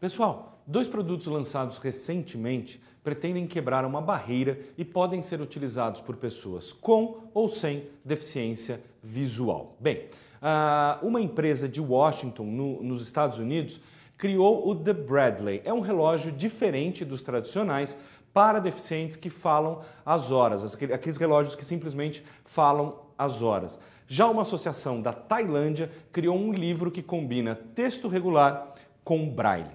Pessoal, dois produtos lançados recentemente pretendem quebrar uma barreira e podem ser utilizados por pessoas com ou sem deficiência visual. Bem, ah, uma empresa de Washington, nos Estados Unidos, criou o The Bradley. É um relógio diferente dos tradicionais para deficientes que falam as horas, aqueles relógios que simplesmente falam as horas. Já uma associação da Tailândia criou um livro que combina texto regular com braille.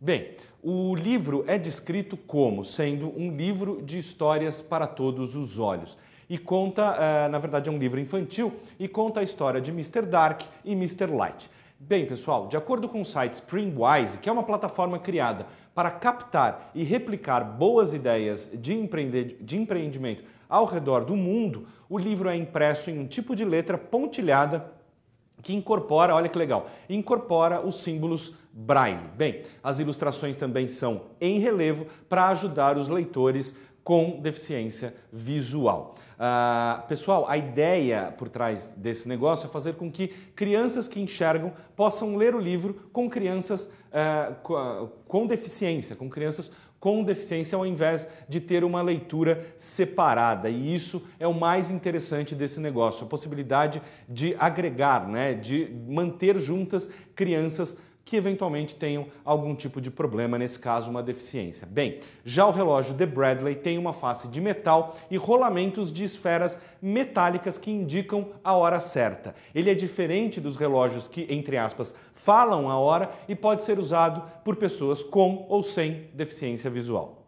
Bem, o livro é descrito como sendo um livro de histórias para todos os olhos. E conta, eh, na verdade, é um livro infantil e conta a história de Mr. Dark e Mr. Light. Bem, pessoal, de acordo com o site Springwise, que é uma plataforma criada para captar e replicar boas ideias de, empreende... de empreendimento ao redor do mundo, o livro é impresso em um tipo de letra pontilhada que incorpora, olha que legal, incorpora os símbolos braille. Bem, as ilustrações também são em relevo para ajudar os leitores com deficiência visual. Uh, pessoal, a ideia por trás desse negócio é fazer com que crianças que enxergam possam ler o livro com crianças uh, com, deficiência, com crianças com deficiência ao invés de ter uma leitura separada. E isso é o mais interessante desse negócio, a possibilidade de agregar, né, de manter juntas crianças que eventualmente tenham algum tipo de problema, nesse caso uma deficiência. Bem, já o relógio de Bradley tem uma face de metal e rolamentos de esferas metálicas que indicam a hora certa. Ele é diferente dos relógios que, entre aspas, falam a hora e pode ser usado por pessoas com ou sem deficiência visual.